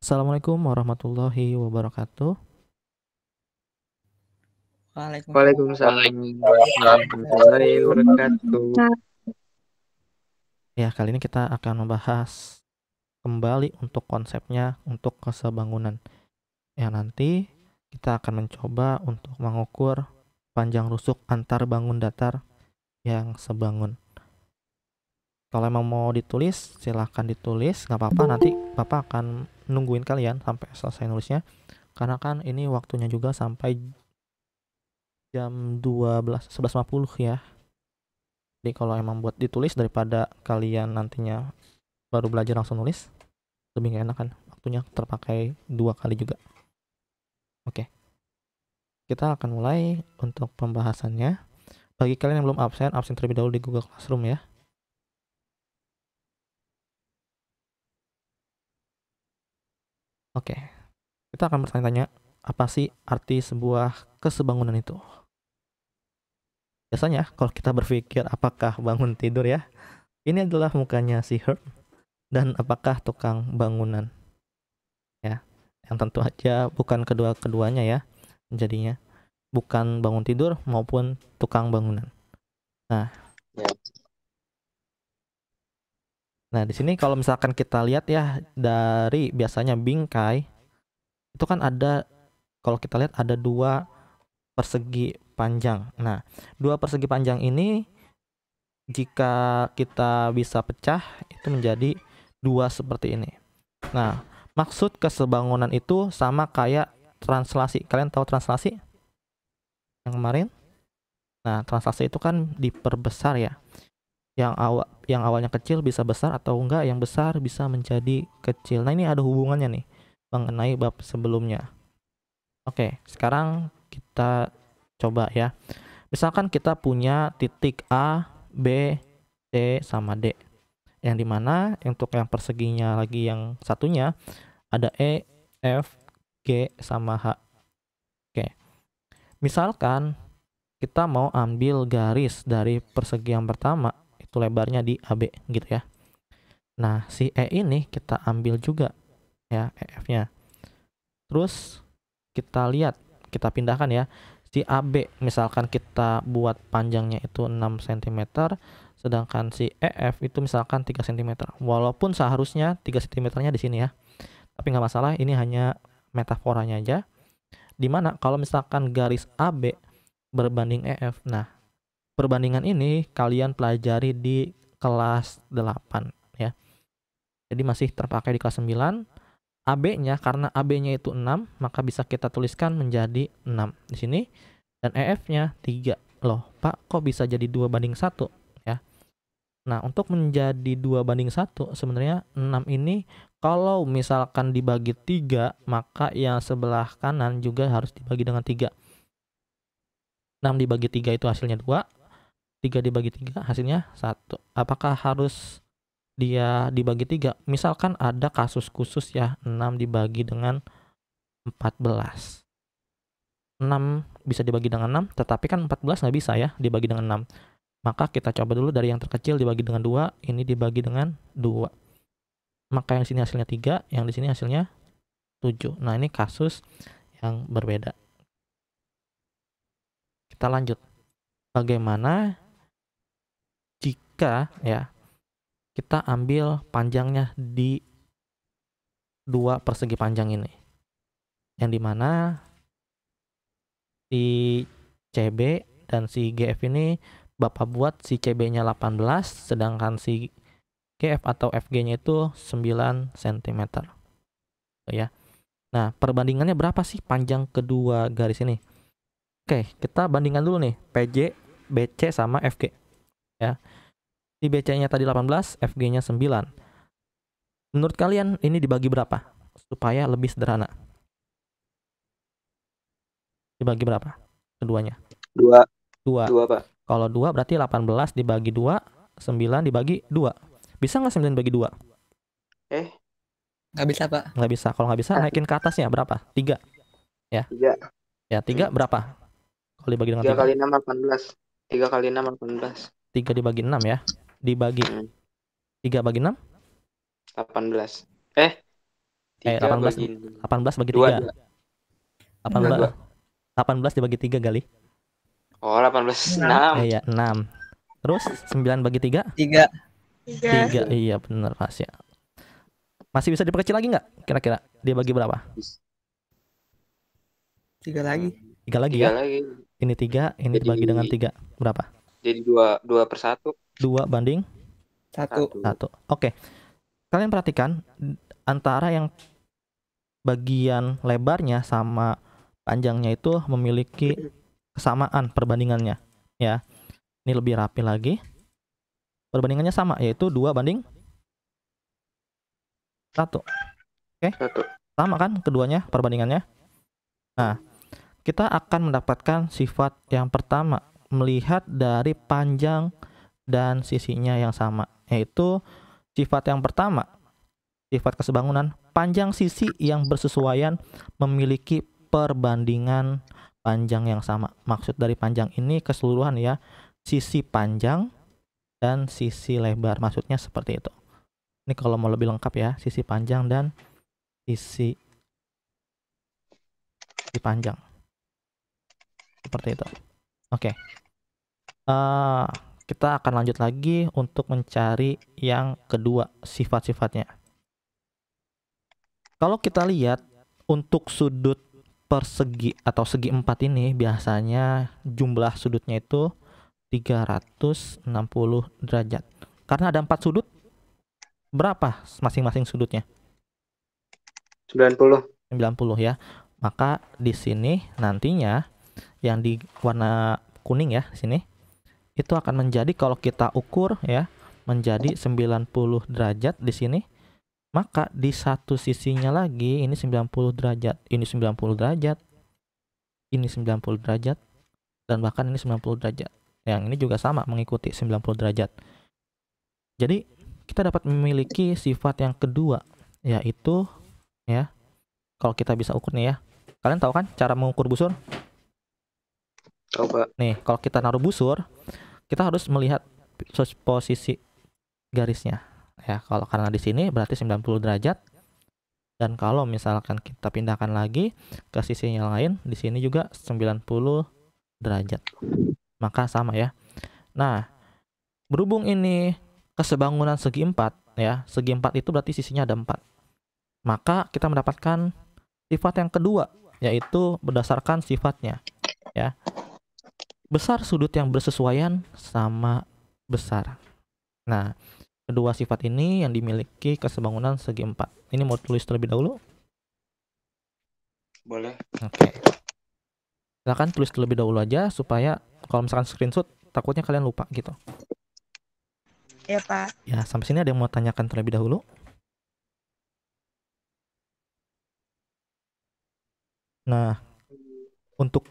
Assalamualaikum warahmatullahi wabarakatuh. Waalaikumsalam Ya, kali ini kita akan membahas kembali untuk konsepnya untuk kesebangunan. Ya, nanti kita akan mencoba untuk mengukur panjang rusuk antar bangun datar yang sebangun kalau emang mau ditulis silahkan ditulis nggak apa-apa nanti bapak akan nungguin kalian sampai selesai nulisnya karena kan ini waktunya juga sampai jam 12 11.50 ya jadi kalau emang buat ditulis daripada kalian nantinya baru belajar langsung nulis lebih gak enak kan waktunya terpakai dua kali juga oke kita akan mulai untuk pembahasannya bagi kalian yang belum absen absen terlebih dahulu di Google Classroom ya Oke, kita akan bertanya-tanya apa sih arti sebuah kesebangunan itu? Biasanya kalau kita berpikir apakah bangun tidur ya, ini adalah mukanya si Herb dan apakah tukang bangunan. Ya, yang tentu aja bukan kedua-keduanya ya jadinya. Bukan bangun tidur maupun tukang bangunan. Nah, ya. Nah, di sini kalau misalkan kita lihat ya dari biasanya bingkai itu kan ada kalau kita lihat ada dua persegi panjang. Nah, dua persegi panjang ini jika kita bisa pecah itu menjadi dua seperti ini. Nah, maksud kesebangunan itu sama kayak translasi. Kalian tahu translasi? Yang kemarin? Nah, translasi itu kan diperbesar ya yang awal yang awalnya kecil bisa besar atau enggak yang besar bisa menjadi kecil nah ini ada hubungannya nih mengenai bab sebelumnya oke sekarang kita coba ya misalkan kita punya titik A B C sama D yang dimana untuk yang perseginya lagi yang satunya ada E F G sama H oke misalkan kita mau ambil garis dari persegi yang pertama itu lebarnya di AB gitu ya nah si E ini kita ambil juga ya EF nya terus kita lihat kita pindahkan ya si AB misalkan kita buat panjangnya itu 6 cm sedangkan si EF itu misalkan 3 cm walaupun seharusnya 3 cm nya di sini ya tapi nggak masalah ini hanya metaforanya aja dimana kalau misalkan garis AB berbanding EF nah perbandingan ini kalian pelajari di kelas 8 ya. Jadi masih terpakai di kelas 9. AB-nya karena AB-nya itu 6, maka bisa kita tuliskan menjadi 6 di sini dan EF-nya 3. Loh, Pak, kok bisa jadi 2 banding 1 ya? Nah, untuk menjadi 2 banding 1 sebenarnya 6 ini kalau misalkan dibagi 3, maka yang sebelah kanan juga harus dibagi dengan 3. 6 dibagi 3 itu hasilnya 2, 3 dibagi 3 hasilnya satu apakah harus dia dibagi 3 misalkan ada kasus khusus ya 6 dibagi dengan 14 6 bisa dibagi dengan 6 tetapi kan 14 nggak bisa ya dibagi dengan 6 maka kita coba dulu dari yang terkecil dibagi dengan 2 ini dibagi dengan 2 maka yang sini hasilnya 3 yang di sini hasilnya 7 nah ini kasus yang berbeda kita lanjut bagaimana jika ya kita ambil panjangnya di dua persegi panjang ini yang dimana si CB dan si GF ini Bapak buat si CB-nya 18 sedangkan si GF atau FG-nya itu 9 cm. So, ya. Nah, perbandingannya berapa sih panjang kedua garis ini? Oke, kita bandingkan dulu nih PJ, BC sama FG. Ya bc nya tadi 18, FG-nya 9. Menurut kalian ini dibagi berapa? Supaya lebih sederhana. Dibagi berapa? Keduanya. Dua. Dua. Dua, Pak. Kalau dua berarti 18 dibagi dua, 9 dibagi dua. Bisa nggak 9 bagi dua? Eh? Nggak bisa, Pak. Nggak bisa. Kalau nggak bisa, ah. naikin ke atasnya berapa? Tiga. Ya. Tiga. Ya, tiga hmm. berapa? Kalau dibagi dengan tiga. Tiga kali enam, delapan belas. Tiga kali enam, delapan belas. Tiga dibagi enam ya dibagi hmm. tiga bagi enam? Delapan belas. Eh? delapan eh, belas. Delapan belas bagi tiga. Delapan belas. Delapan belas dibagi tiga kali. Oh delapan belas enam. Eh, iya enam. Terus sembilan bagi tiga? Tiga. Tiga. Iya benar Mas ya. Masih bisa diperkecil lagi nggak? Kira-kira dia bagi berapa? Tiga lagi. Tiga lagi tiga ya. Lagi. Ini tiga, ini Jadi... dibagi dengan tiga berapa? Jadi dua dua persatu. Dua banding satu. Satu. Oke. Okay. Kalian perhatikan antara yang bagian lebarnya sama panjangnya itu memiliki kesamaan perbandingannya, ya. Ini lebih rapi lagi. Perbandingannya sama yaitu dua banding satu. Oke. Okay. Satu. Sama kan keduanya perbandingannya? Nah, kita akan mendapatkan sifat yang pertama melihat dari panjang dan sisinya yang sama, yaitu sifat yang pertama, sifat kesebangunan, panjang sisi yang bersesuaian memiliki perbandingan panjang yang sama. Maksud dari panjang ini keseluruhan ya, sisi panjang dan sisi lebar. Maksudnya seperti itu. Ini kalau mau lebih lengkap ya, sisi panjang dan sisi sisi panjang. Seperti itu. Oke. Okay. Uh, eh, kita akan lanjut lagi untuk mencari yang kedua sifat-sifatnya. Kalau kita lihat untuk sudut persegi atau segi empat ini biasanya jumlah sudutnya itu 360 derajat. Karena ada empat sudut, berapa masing-masing sudutnya? 90. 90 ya. Maka di sini nantinya yang di warna kuning ya sini itu akan menjadi kalau kita ukur ya menjadi 90 derajat di sini maka di satu sisinya lagi ini 90 derajat ini 90 derajat ini 90 derajat dan bahkan ini 90 derajat yang ini juga sama mengikuti 90 derajat jadi kita dapat memiliki sifat yang kedua yaitu ya kalau kita bisa ukur nih ya kalian tahu kan cara mengukur busur Coba. Nih, kalau kita naruh busur, kita harus melihat posisi garisnya. Ya, kalau karena di sini berarti 90 derajat. Dan kalau misalkan kita pindahkan lagi ke sisi yang lain, di sini juga 90 derajat. Maka sama ya. Nah, berhubung ini kesebangunan segi 4 ya, segi 4 itu berarti sisinya ada 4. Maka kita mendapatkan sifat yang kedua yaitu berdasarkan sifatnya ya besar sudut yang bersesuaian sama besar. Nah, kedua sifat ini yang dimiliki kesebangunan segi empat. Ini mau tulis terlebih dahulu? Boleh. Oke. Okay. Silahkan tulis terlebih dahulu aja supaya kalau misalkan screenshot takutnya kalian lupa gitu. Ya Pak. Ya, sampai sini ada yang mau tanyakan terlebih dahulu? Nah, untuk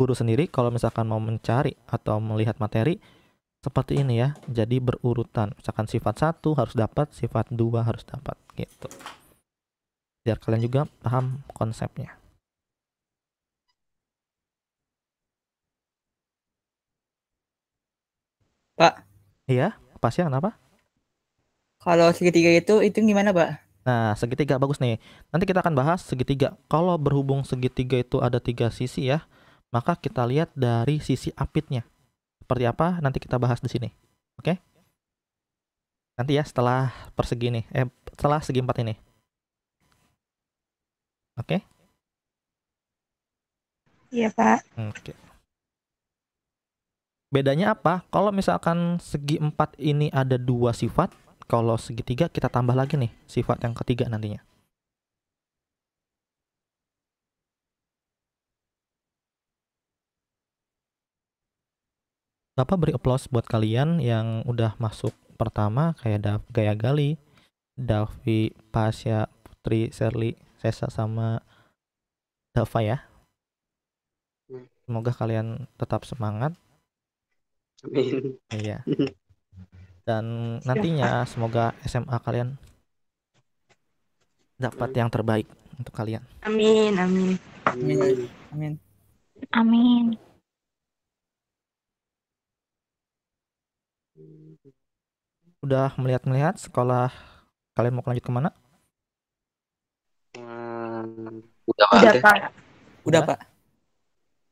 guru sendiri kalau misalkan mau mencari atau melihat materi seperti ini ya. Jadi berurutan. Misalkan sifat satu harus dapat, sifat dua harus dapat gitu. Biar kalian juga paham konsepnya. Pak. Iya, pasnya kenapa? Kalau segitiga itu itu gimana, Pak? Nah, segitiga bagus nih. Nanti kita akan bahas segitiga. Kalau berhubung segitiga itu ada tiga sisi ya maka kita lihat dari sisi apitnya. Seperti apa nanti kita bahas di sini. Oke? Okay? Nanti ya setelah persegi ini, eh setelah segi empat ini. Oke? Okay? Iya, Pak. Oke. Okay. Bedanya apa? Kalau misalkan segi empat ini ada dua sifat, kalau segitiga kita tambah lagi nih sifat yang ketiga nantinya. apa beri applause buat kalian yang udah masuk pertama kayak Dav Gaya Gali, Davi, Pasya, Putri, Serli, Sesa sama Dava ya. Hmm. Semoga kalian tetap semangat. Amin. Iya. Dan nantinya semoga SMA kalian dapat yang terbaik untuk kalian. Amin, amin. Amin. Amin. Amin. udah melihat-melihat sekolah kalian mau lanjut kemana? Hmm, udah, udah pak. Udah, udah pak.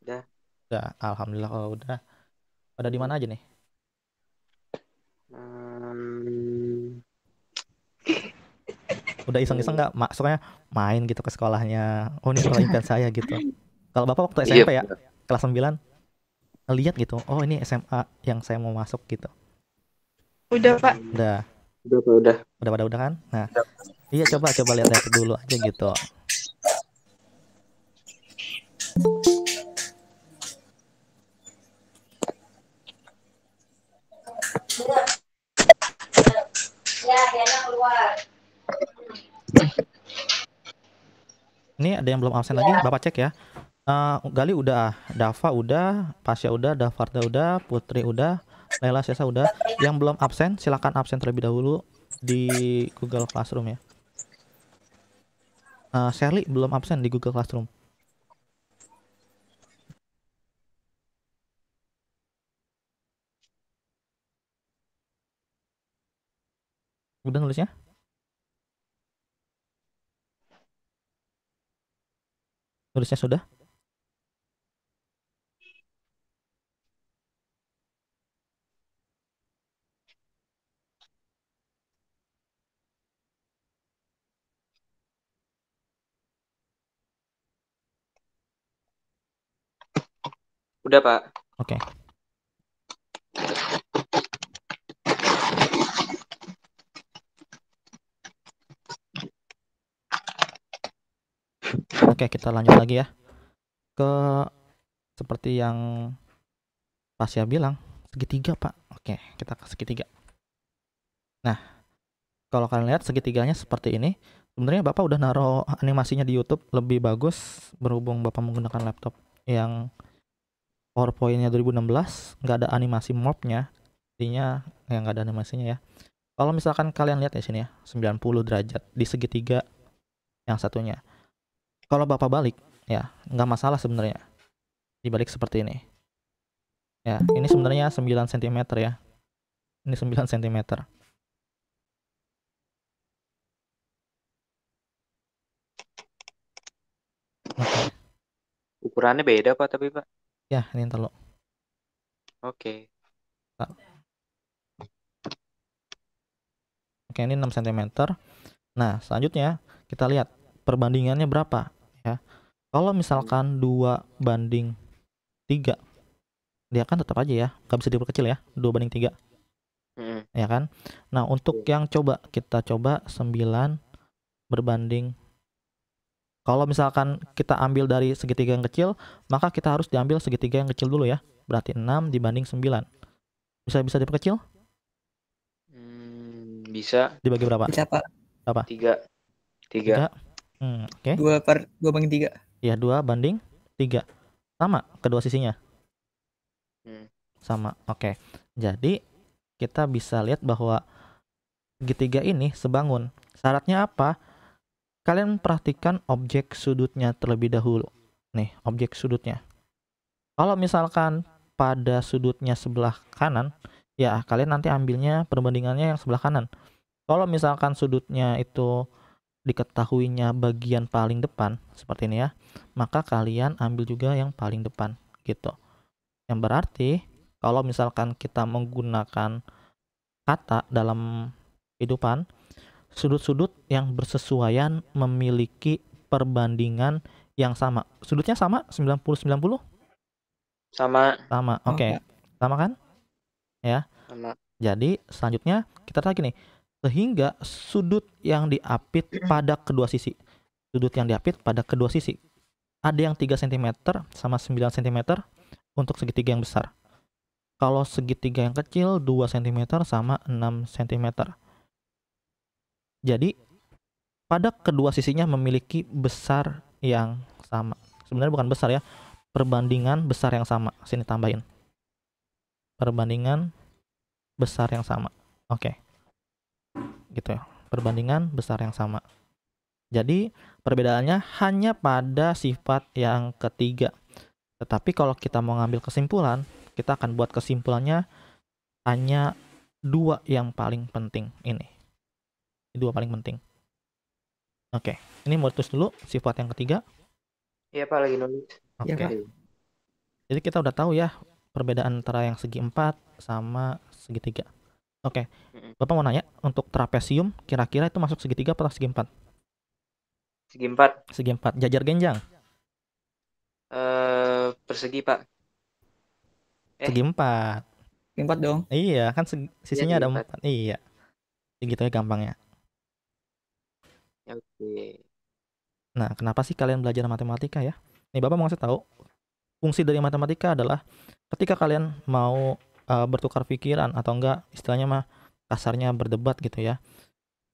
Udah. Udah. Alhamdulillah kalau oh, udah. Pada di mana aja nih? Hmm. Udah iseng-iseng nggak? -iseng Maksudnya main gitu ke sekolahnya. Oh ini sekolah impian saya gitu. Kalau bapak waktu SMP iya, ya, kelas 9 lihat gitu. Oh ini SMA yang saya mau masuk gitu. Udah pak. Udah. Udah pak udah. Udah pada udah kan? Nah. Udah. Iya coba coba lihat-lihat dulu aja gitu. Ini ada yang belum absen ya. lagi, Bapak cek ya. Uh, Gali udah, Dava udah, Pasya udah, Davarda udah, Putri udah, Lela Sesa udah. Yang belum absen silahkan absen terlebih dahulu di Google Classroom ya. Uh, eh, Shirley belum absen di Google Classroom. Udah nulisnya? Nulisnya sudah? Udah, Pak. Oke. Okay. Oke, okay, kita lanjut lagi ya. Ke seperti yang Pasya bilang, segitiga, Pak. Oke, okay, kita ke segitiga. Nah, kalau kalian lihat segitiganya seperti ini, sebenarnya Bapak udah naruh animasinya di YouTube lebih bagus berhubung Bapak menggunakan laptop yang PowerPoint-nya 2016 nggak ada animasi mobnya artinya yang nggak ada animasinya ya kalau misalkan kalian lihat ya sini ya 90 derajat di segitiga yang satunya kalau bapak balik ya nggak masalah sebenarnya dibalik seperti ini ya ini sebenarnya 9 cm ya ini 9 cm Ukurannya beda pak tapi pak. Ya, ini anin lo. Oke. Okay. Oke, ini 6 cm. Nah, selanjutnya kita lihat perbandingannya berapa ya. Kalau misalkan 2 banding 3 dia kan tetap aja ya, nggak bisa diperkecil ya, 2 banding 3. Mm. Ya kan? Nah, untuk iya. yang coba kita coba 9 berbanding kalau misalkan kita ambil dari segitiga yang kecil, maka kita harus diambil segitiga yang kecil dulu ya. Berarti 6 dibanding 9. Bisa bisa diperkecil? Hmm, bisa. Dibagi berapa? Bisa, Pak. Berapa? 3. 3. 3. Hmm, oke. Okay. 2 per 2 banding 3. Iya, 2 banding 3. Sama kedua sisinya. Hmm. Sama. Oke. Okay. Jadi kita bisa lihat bahwa segitiga ini sebangun. Syaratnya apa? Kalian perhatikan objek sudutnya terlebih dahulu. Nih, objek sudutnya. Kalau misalkan pada sudutnya sebelah kanan, ya kalian nanti ambilnya perbandingannya yang sebelah kanan. Kalau misalkan sudutnya itu diketahuinya bagian paling depan, seperti ini ya, maka kalian ambil juga yang paling depan, gitu. Yang berarti, kalau misalkan kita menggunakan kata dalam kehidupan, sudut-sudut yang bersesuaian memiliki perbandingan yang sama. Sudutnya sama 90 90? Sama. Sama. Oke. Okay. Sama kan? Ya. Sama. Jadi selanjutnya kita lagi nih sehingga sudut yang diapit pada kedua sisi. Sudut yang diapit pada kedua sisi. Ada yang 3 cm sama 9 cm untuk segitiga yang besar. Kalau segitiga yang kecil 2 cm sama 6 cm jadi pada kedua sisinya memiliki besar yang sama. Sebenarnya bukan besar ya, perbandingan besar yang sama. Sini tambahin. Perbandingan besar yang sama. Oke. Okay. Gitu ya. Perbandingan besar yang sama. Jadi perbedaannya hanya pada sifat yang ketiga. Tetapi kalau kita mau ngambil kesimpulan, kita akan buat kesimpulannya hanya dua yang paling penting ini dua paling penting oke okay. ini Mortus dulu sifat yang ketiga iya pak lagi nulis oke okay. ya, jadi kita udah tahu ya perbedaan antara yang segi empat sama segi tiga. oke okay. bapak mau nanya untuk trapesium kira-kira itu masuk segi tiga atau segi empat segi empat segi empat jajar genjang Uh, persegi pak eh. segi empat segi empat dong iya kan sisinya ya, ada empat. empat iya segitunya gampangnya Oke. Nah, kenapa sih kalian belajar matematika ya? Nih Bapak mau ngasih tahu, fungsi dari matematika adalah ketika kalian mau uh, bertukar pikiran atau enggak istilahnya mah kasarnya berdebat gitu ya.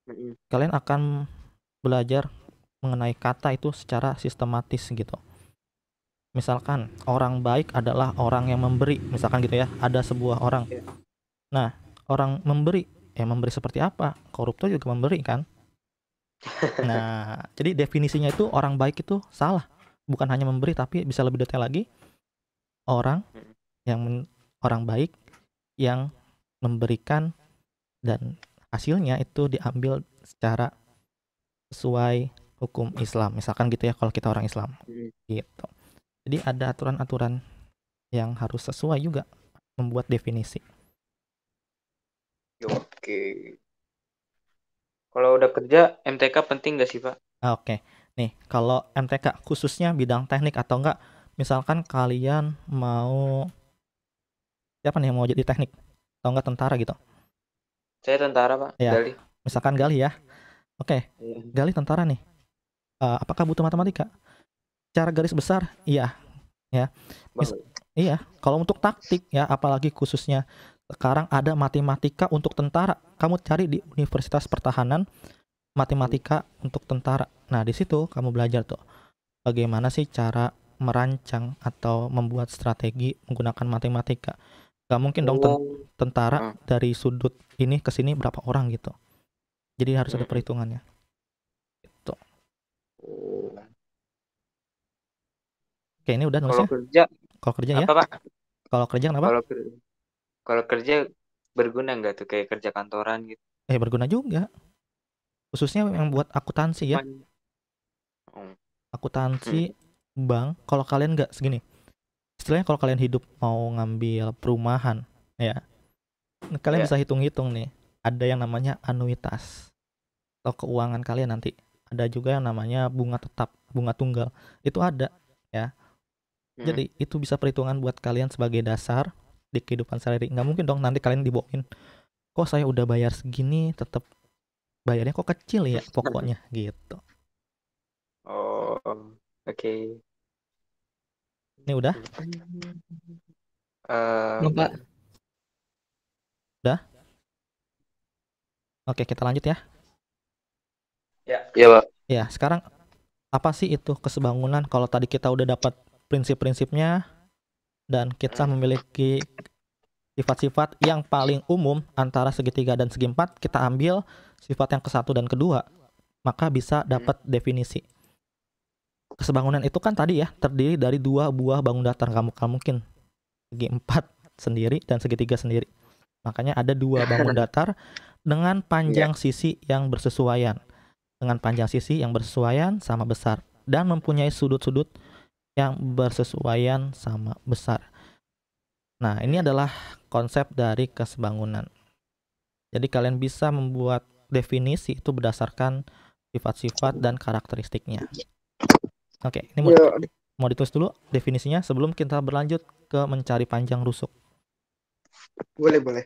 Mm -hmm. Kalian akan belajar mengenai kata itu secara sistematis gitu. Misalkan orang baik adalah orang yang memberi, misalkan gitu ya, ada sebuah orang. Iya. Nah, orang memberi, ya memberi seperti apa? Koruptor juga memberi kan? Nah, jadi definisinya itu orang baik itu salah. Bukan hanya memberi tapi bisa lebih detail lagi orang yang men, orang baik yang memberikan dan hasilnya itu diambil secara sesuai hukum Islam. Misalkan gitu ya kalau kita orang Islam. Gitu. Jadi ada aturan-aturan yang harus sesuai juga membuat definisi. Oke. Kalau udah kerja, MTK penting gak sih, Pak? Ah, oke. Okay. Nih, kalau MTK khususnya bidang teknik atau enggak, misalkan kalian mau siapa nih yang mau jadi teknik atau enggak tentara gitu? Saya tentara, Pak. Ya. Gali. Misalkan Gali ya. Oke. Okay. Iya. Gali tentara nih. Uh, apakah butuh matematika? Cara garis besar, iya. Ya. Mis iya, kalau untuk taktik ya, apalagi khususnya sekarang ada matematika untuk tentara. Kamu cari di Universitas Pertahanan matematika untuk tentara. Nah, di situ kamu belajar tuh bagaimana sih cara merancang atau membuat strategi menggunakan matematika. Gak mungkin dong tentara ah. dari sudut ini ke sini berapa orang gitu. Jadi harus ada perhitungannya. Itu. Oke, ini udah nulis Kalau kerja, kalau kerja ya? Kalau kerja kenapa? Kalau kerja, kalau kerja berguna nggak tuh kayak kerja kantoran gitu? Eh berguna juga. Khususnya yang buat akuntansi ya. Oh. Akuntansi, hmm. bank. Kalau kalian nggak segini, istilahnya kalau kalian hidup mau ngambil perumahan, ya, kalian ya. bisa hitung-hitung nih. Ada yang namanya anuitas atau keuangan kalian nanti. Ada juga yang namanya bunga tetap, bunga tunggal. Itu ada, ya. Hmm. Jadi itu bisa perhitungan buat kalian sebagai dasar di kehidupan sehari-hari nggak mungkin dong nanti kalian dibohongin kok saya udah bayar segini tetap bayarnya kok kecil ya pokoknya gitu oh oke okay. ini udah eh, um, lupa udah oke okay, kita lanjut ya ya ya pak ya sekarang apa sih itu kesebangunan kalau tadi kita udah dapat prinsip-prinsipnya dan kita memiliki sifat-sifat yang paling umum antara segitiga dan segi empat kita ambil sifat yang ke satu dan kedua maka bisa hmm. dapat definisi kesebangunan itu kan tadi ya terdiri dari dua buah bangun datar kamu kamu mungkin segi empat sendiri dan segitiga sendiri makanya ada dua bangun datar dengan panjang iya. sisi yang bersesuaian dengan panjang sisi yang bersesuaian sama besar dan mempunyai sudut-sudut yang bersesuaian sama besar. Nah, ini adalah konsep dari kesebangunan. Jadi kalian bisa membuat definisi itu berdasarkan sifat-sifat dan karakteristiknya. Oke, ini mau, iya. mau ditulis dulu definisinya sebelum kita berlanjut ke mencari panjang rusuk. Boleh, boleh.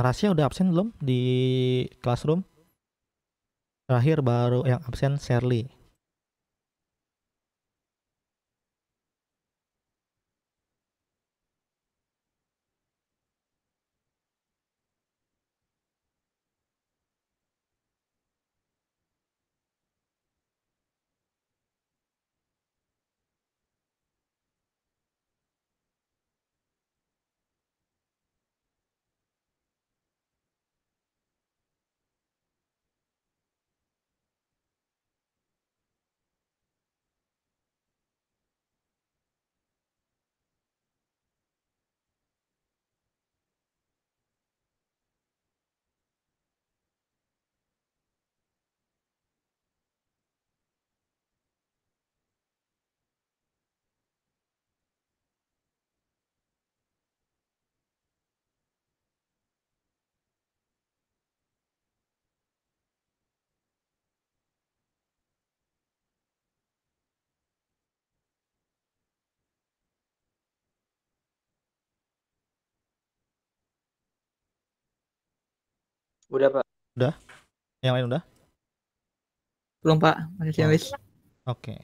Rasya udah absen belum di classroom? Terakhir baru yang absen Shirley. Udah, Pak. Udah? Yang lain udah? Belum, Pak. Masih oh. Oke. Okay.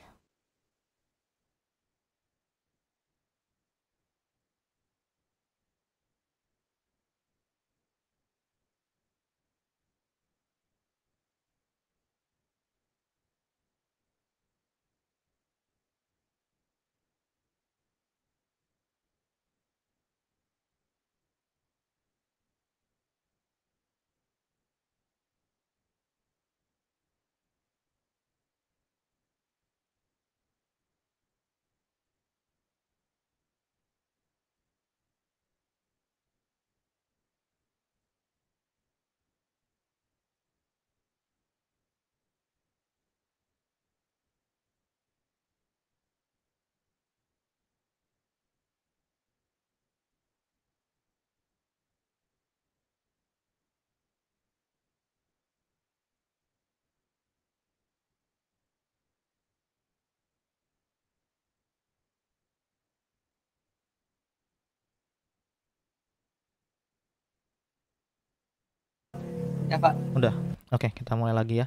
Ya Pak. Udah. Oke, kita mulai lagi ya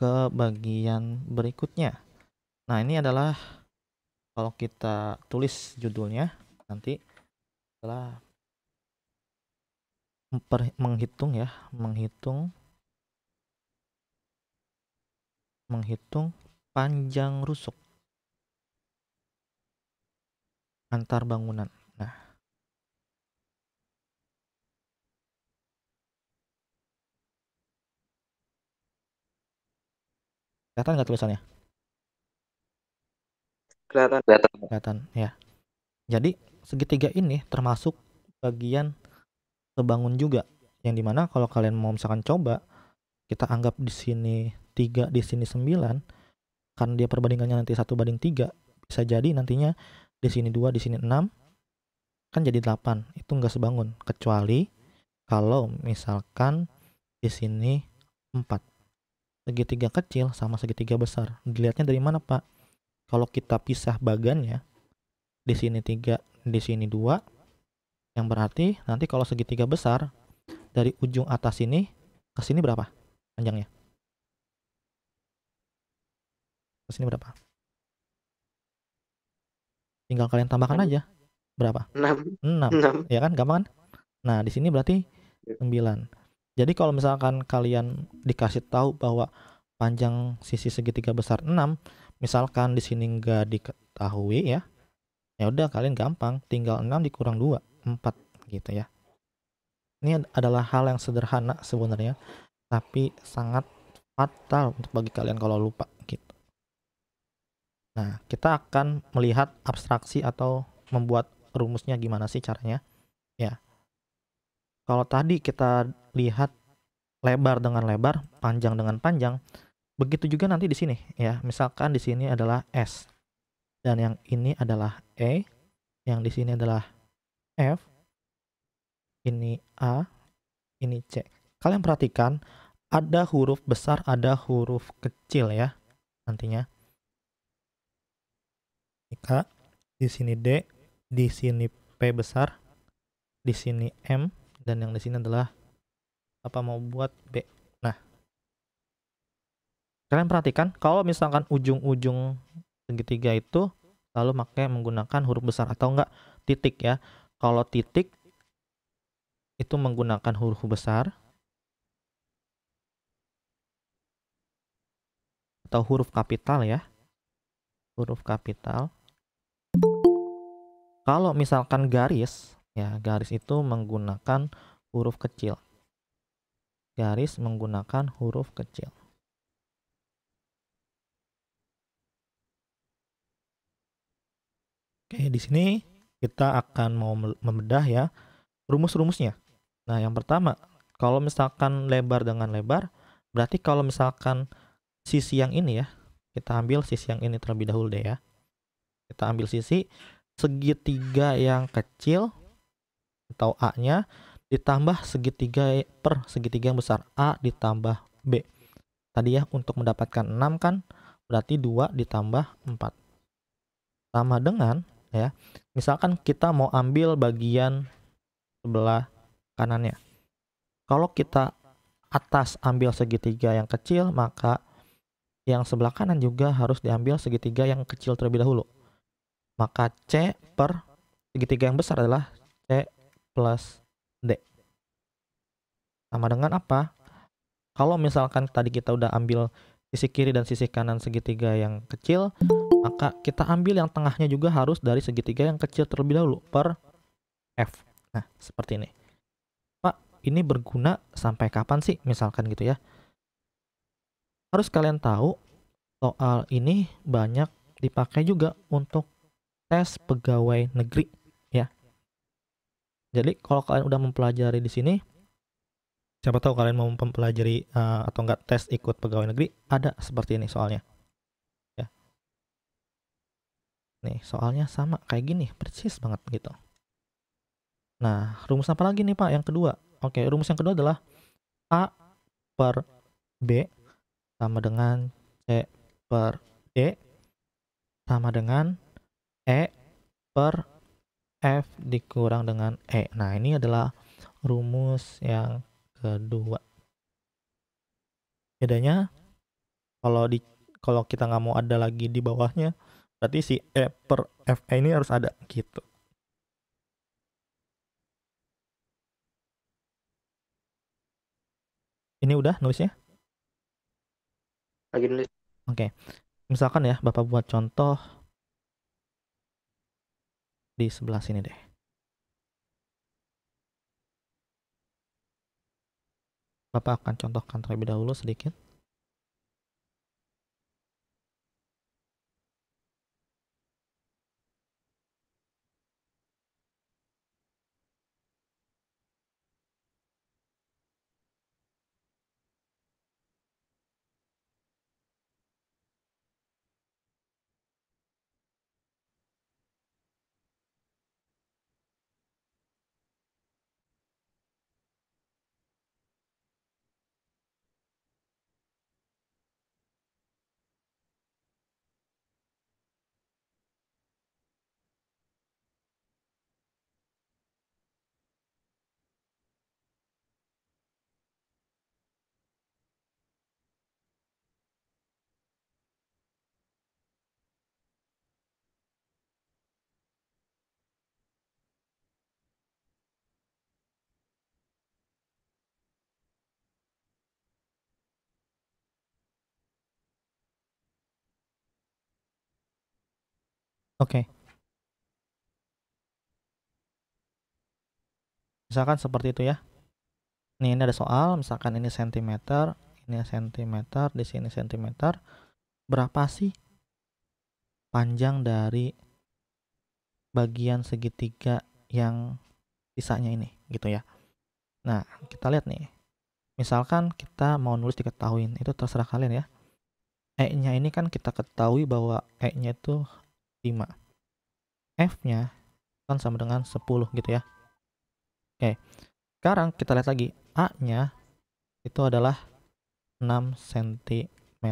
ke bagian berikutnya. Nah ini adalah kalau kita tulis judulnya nanti adalah menghitung ya, menghitung menghitung panjang rusuk antar bangunan. Kelihatan nggak tulisannya? Kelihatan. Kelihatan. ya. Jadi segitiga ini termasuk bagian sebangun juga yang dimana kalau kalian mau misalkan coba kita anggap di sini tiga di sini sembilan, karena dia perbandingannya nanti satu banding tiga bisa jadi nantinya di sini dua di sini enam, kan jadi delapan. itu nggak sebangun kecuali kalau misalkan di sini empat segitiga kecil sama segitiga besar. Dilihatnya dari mana, Pak? Kalau kita pisah bagannya, di sini tiga, di sini dua, yang berarti nanti kalau segitiga besar, dari ujung atas ini ke sini berapa panjangnya? Ke sini berapa? Tinggal kalian tambahkan aja. Berapa? 6. 6. 6. Ya kan, gampang kan? Nah, di sini berarti 9. Jadi kalau misalkan kalian dikasih tahu bahwa panjang sisi segitiga besar 6, misalkan di sini nggak diketahui ya, ya udah kalian gampang, tinggal 6 dikurang 2, 4 gitu ya. Ini adalah hal yang sederhana sebenarnya, tapi sangat fatal untuk bagi kalian kalau lupa gitu. Nah, kita akan melihat abstraksi atau membuat rumusnya gimana sih caranya. Kalau tadi kita lihat lebar dengan lebar, panjang dengan panjang, begitu juga nanti di sini ya. Misalkan di sini adalah S dan yang ini adalah E, yang di sini adalah F, ini A, ini C. Kalian perhatikan ada huruf besar, ada huruf kecil ya nantinya. K, di sini D, di sini P besar, di sini M, dan yang di sini adalah apa mau buat B. Nah, kalian perhatikan kalau misalkan ujung-ujung segitiga itu lalu pakai menggunakan huruf besar atau enggak titik ya. Kalau titik itu menggunakan huruf besar atau huruf kapital ya. Huruf kapital. Kalau misalkan garis Ya, garis itu menggunakan huruf kecil. Garis menggunakan huruf kecil. Oke, di sini kita akan mau membedah ya rumus-rumusnya. Nah, yang pertama, kalau misalkan lebar dengan lebar, berarti kalau misalkan sisi yang ini ya, kita ambil sisi yang ini terlebih dahulu deh ya. Kita ambil sisi segitiga yang kecil atau A-nya ditambah segitiga per segitiga yang besar A ditambah B. Tadi ya untuk mendapatkan 6 kan berarti 2 ditambah 4. Sama dengan ya, misalkan kita mau ambil bagian sebelah kanannya. Kalau kita atas ambil segitiga yang kecil, maka yang sebelah kanan juga harus diambil segitiga yang kecil terlebih dahulu. Maka C per segitiga yang besar adalah plus D. Sama dengan apa? Kalau misalkan tadi kita udah ambil sisi kiri dan sisi kanan segitiga yang kecil, maka kita ambil yang tengahnya juga harus dari segitiga yang kecil terlebih dahulu per F. Nah, seperti ini. Pak, ini berguna sampai kapan sih? Misalkan gitu ya. Harus kalian tahu, soal ini banyak dipakai juga untuk tes pegawai negeri jadi kalau kalian udah mempelajari di sini, siapa tahu kalian mau mempelajari uh, atau enggak tes ikut pegawai negeri ada seperti ini soalnya. Ya. Nih, soalnya sama kayak gini, persis banget gitu. Nah, rumus apa lagi nih Pak yang kedua? Oke, rumus yang kedua adalah A per B sama dengan C per D sama dengan E per F dikurang dengan E. Nah, ini adalah rumus yang kedua. Bedanya, kalau di kalau kita nggak mau ada lagi di bawahnya, berarti si E per F e ini harus ada gitu. Ini udah nulisnya? Lagi nulis. Oke. Okay. Misalkan ya, Bapak buat contoh di sebelah sini deh. Bapak akan contohkan terlebih dahulu sedikit. Oke. Okay. Misalkan seperti itu ya. Nih ini ada soal, misalkan ini sentimeter, ini sentimeter, di sini sentimeter. Berapa sih panjang dari bagian segitiga yang sisanya ini gitu ya. Nah, kita lihat nih. Misalkan kita mau nulis diketahuin, itu terserah kalian ya. E-nya ini kan kita ketahui bahwa E-nya itu 5. F-nya kan sama dengan 10 gitu ya. Oke. Sekarang kita lihat lagi. A-nya itu adalah 6 cm.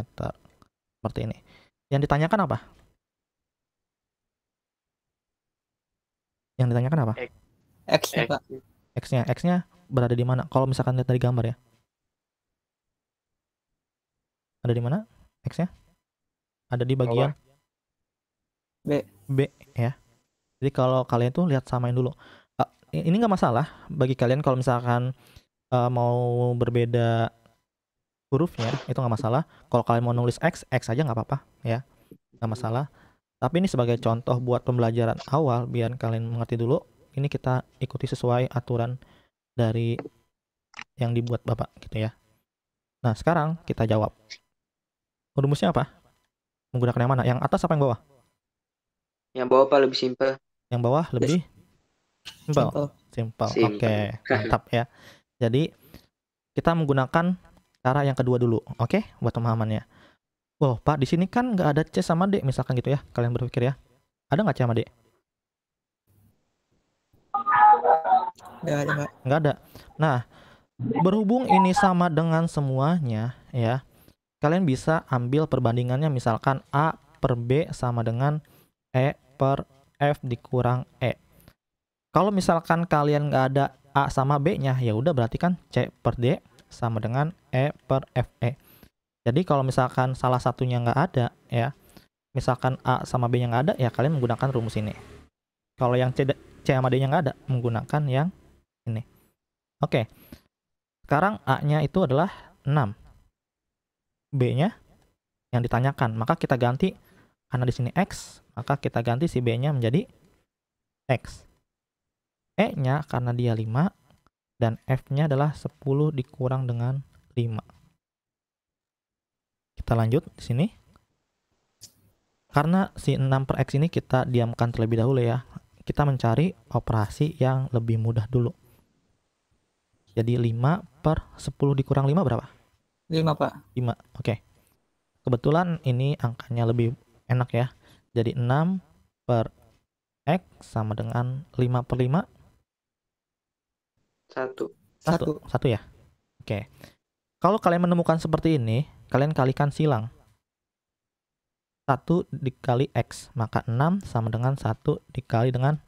Seperti ini. Yang ditanyakan apa? Yang ditanyakan apa? X-nya, Pak. X-nya. X-nya berada di mana? Kalau misalkan lihat dari gambar ya. Ada di mana? X-nya? Ada di bagian B B ya jadi kalau kalian tuh lihat samain dulu uh, ini nggak masalah bagi kalian kalau misalkan uh, mau berbeda hurufnya itu nggak masalah kalau kalian mau nulis x x aja nggak apa-apa ya nggak masalah tapi ini sebagai contoh buat pembelajaran awal biar kalian mengerti dulu ini kita ikuti sesuai aturan dari yang dibuat bapak gitu ya nah sekarang kita jawab rumusnya apa menggunakan yang mana yang atas apa yang bawah yang bawah apa lebih simpel? Yang bawah lebih simpel. Simpel. Oke, okay. mantap ya. Jadi kita menggunakan cara yang kedua dulu, oke? Okay? Buat pemahamannya. oh Pak, di sini kan nggak ada C sama D misalkan gitu ya. Kalian berpikir ya. Ada nggak C sama D? Nggak ada, Nggak ada. Nah, berhubung ini sama dengan semuanya ya, kalian bisa ambil perbandingannya misalkan A per B sama dengan E per F dikurang E. Kalau misalkan kalian nggak ada A sama B-nya, ya udah berarti kan C per D sama dengan E per f e. Jadi kalau misalkan salah satunya nggak ada, ya misalkan A sama B-nya nggak ada, ya kalian menggunakan rumus ini. Kalau yang C, C sama D-nya nggak ada, menggunakan yang ini. Oke, sekarang A-nya itu adalah 6. B-nya yang ditanyakan, maka kita ganti karena di sini X, maka kita ganti si B-nya menjadi X. E-nya karena dia 5, dan F-nya adalah 10 dikurang dengan 5. Kita lanjut di sini. Karena si 6 per X ini kita diamkan terlebih dahulu ya, kita mencari operasi yang lebih mudah dulu. Jadi 5 per 10 dikurang 5 berapa? 5 Pak. 5, oke. Okay. Kebetulan ini angkanya lebih enak ya jadi 6 per X sama dengan 5 per 5 1 1, 1 ya oke kalau kalian menemukan seperti ini kalian kalikan silang 1 dikali X maka 6 sama dengan 1 dikali dengan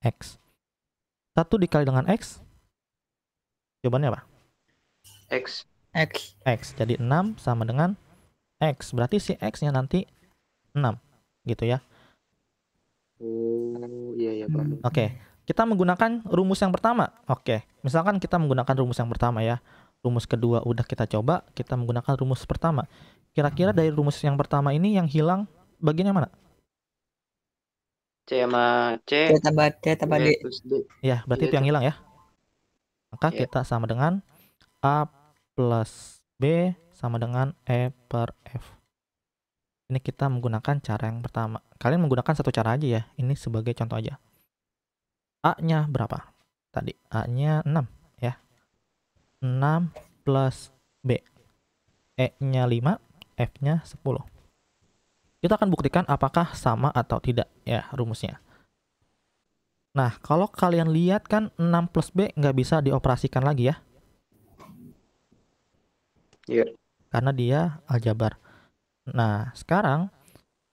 X 1 dikali dengan X jawabannya apa? X X X jadi 6 sama dengan X berarti si X nya nanti 6 gitu ya. Oh, iya iya Pak. Oke. Okay. Kita menggunakan rumus yang pertama. Oke. Okay. Misalkan kita menggunakan rumus yang pertama ya. Rumus kedua udah kita coba, kita menggunakan rumus pertama. Kira-kira dari rumus yang pertama ini yang hilang bagian mana? C sama C. C tambah C tambah D. Ya, berarti D. Iya, itu yang hilang ya. Maka yeah. kita sama dengan A plus B sama dengan E per F. Ini kita menggunakan cara yang pertama. Kalian menggunakan satu cara aja ya. Ini sebagai contoh aja. A-nya berapa? Tadi A-nya 6 ya. 6 plus B. E-nya 5, F-nya 10. Kita akan buktikan apakah sama atau tidak ya rumusnya. Nah, kalau kalian lihat kan 6 plus B nggak bisa dioperasikan lagi ya. Iya. Yeah. Karena dia aljabar. Nah, sekarang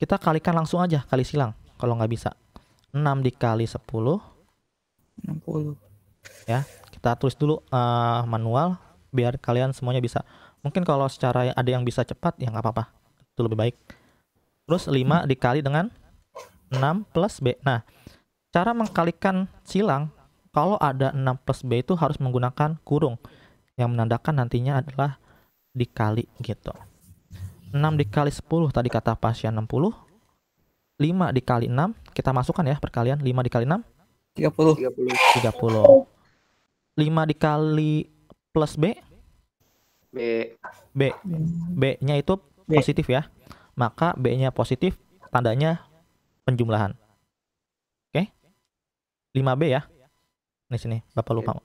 kita kalikan langsung aja, kali silang kalau nggak bisa. 6 dikali 10 60. Ya, kita tulis dulu uh, manual biar kalian semuanya bisa. Mungkin kalau secara ada yang bisa cepat ya nggak apa-apa. Itu lebih baik. Terus 5 hmm. dikali dengan 6 plus B. Nah, cara mengkalikan silang kalau ada 6 plus B itu harus menggunakan kurung yang menandakan nantinya adalah dikali gitu. 6 dikali 10 tadi kata pasien 60. 5 dikali 6, kita masukkan ya perkalian. 5 dikali 6? 30. 30. 5 dikali plus B? B. B. B-nya itu B. positif ya. Maka B-nya positif, tandanya penjumlahan. Oke? Okay? 5B ya. Ini sini, Bapak lupa.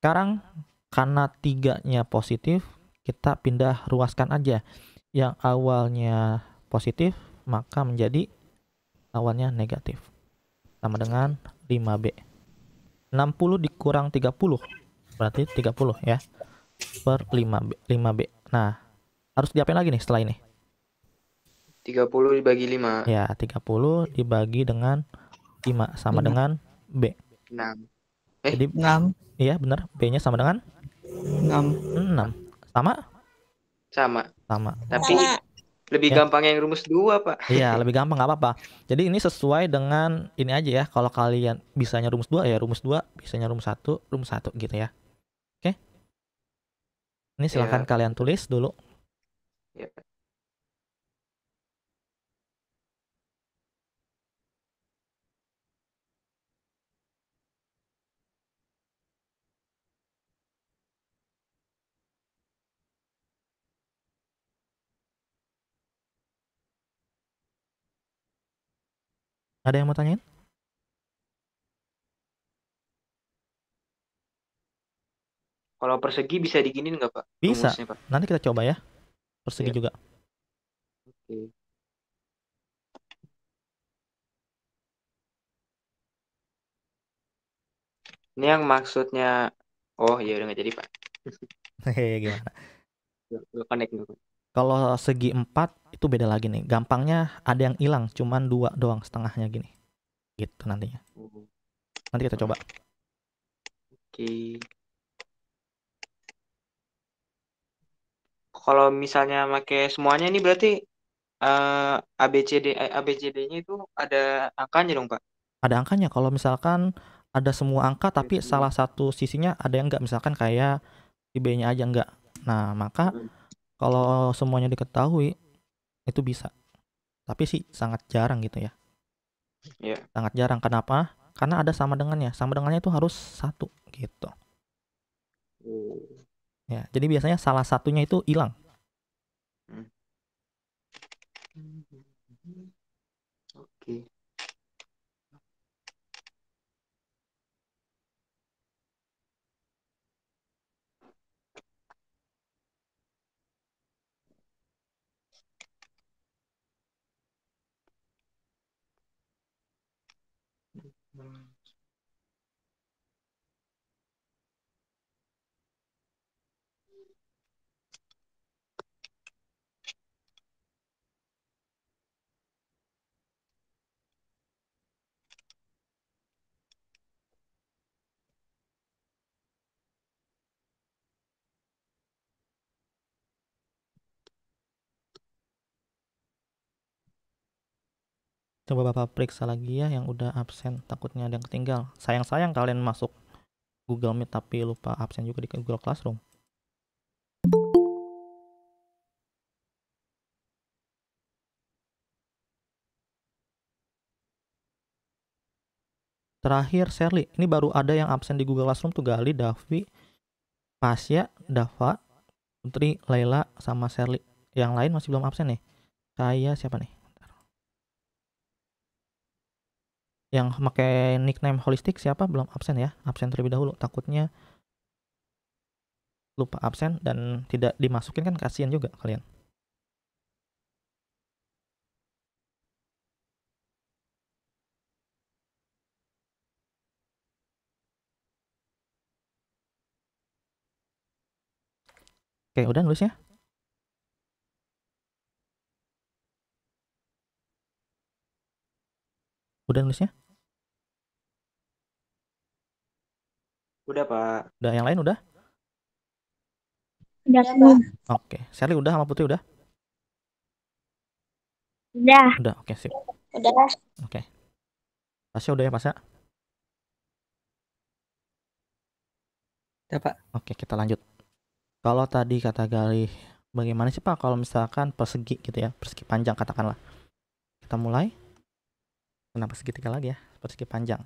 Sekarang karena tiganya positif, kita pindah ruaskan aja yang awalnya positif maka menjadi awalnya negatif sama dengan 5B 60 dikurang 30 berarti 30 ya per 5B, 5B nah harus diapain lagi nih setelah ini 30 dibagi 5 ya 30 dibagi dengan 5 sama 5. dengan B 6 eh, jadi 6 iya benar B nya sama dengan 6 6 sama? Sama. Sama. Tapi Sama. lebih ya. gampang yang rumus dua pak. Iya lebih gampang nggak apa-apa. Jadi ini sesuai dengan ini aja ya. Kalau kalian bisanya rumus dua ya rumus dua, bisanya rumus satu, rumus satu gitu ya. Oke? Ini silahkan ya. kalian tulis dulu. Ya. Ada yang mau tanyain? Kalau persegi bisa diginin nggak Pak? Bisa. Pak. Nanti kita coba ya. Persegi ya. juga. Oke. Ini yang maksudnya, oh ya udah nggak jadi pak. Hehehe gimana? Gue connect dulu. Kalau segi 4 itu beda lagi nih. Gampangnya ada yang hilang, cuman dua doang setengahnya gini. Gitu nantinya. Nanti kita coba. Oke. Kalau misalnya pakai semuanya ini berarti uh, eh, ABCD eh, ABCD-nya itu ada angkanya dong, Pak? Ada angkanya. Kalau misalkan ada semua angka tapi salah satu sisinya ada yang enggak misalkan kayak IB-nya aja enggak. Nah, maka hmm kalau semuanya diketahui itu bisa tapi sih sangat jarang gitu ya yeah. sangat jarang kenapa karena ada sama dengannya sama dengannya itu harus satu gitu mm. ya jadi biasanya salah satunya itu hilang Coba Bapak periksa lagi ya yang udah absen, takutnya ada yang ketinggal. Sayang-sayang kalian masuk Google Meet tapi lupa absen juga di Google Classroom. Terakhir Sherly, ini baru ada yang absen di Google Classroom tuh Gali, Davi, Pasya, Dava, Putri, Laila, sama Sherly. Yang lain masih belum absen nih. Saya siapa nih? yang pakai nickname holistik siapa belum absen ya absen terlebih dahulu takutnya lupa absen dan tidak dimasukin kan kasihan juga kalian Oke, udah nulis ya. Udah nulisnya? Udah, Pak. Udah, yang lain udah? Udah semua. Iya, oke, Sally udah sama Putri udah? Udah. Udah, oke, sip. Udah. Oke. Pasnya udah ya, Pasnya? Ya, Pak. Oke, kita lanjut. Kalau tadi kata Galih, bagaimana sih Pak kalau misalkan persegi gitu ya, persegi panjang katakanlah. Kita mulai. Kenapa segitiga lagi ya? Persegi panjang.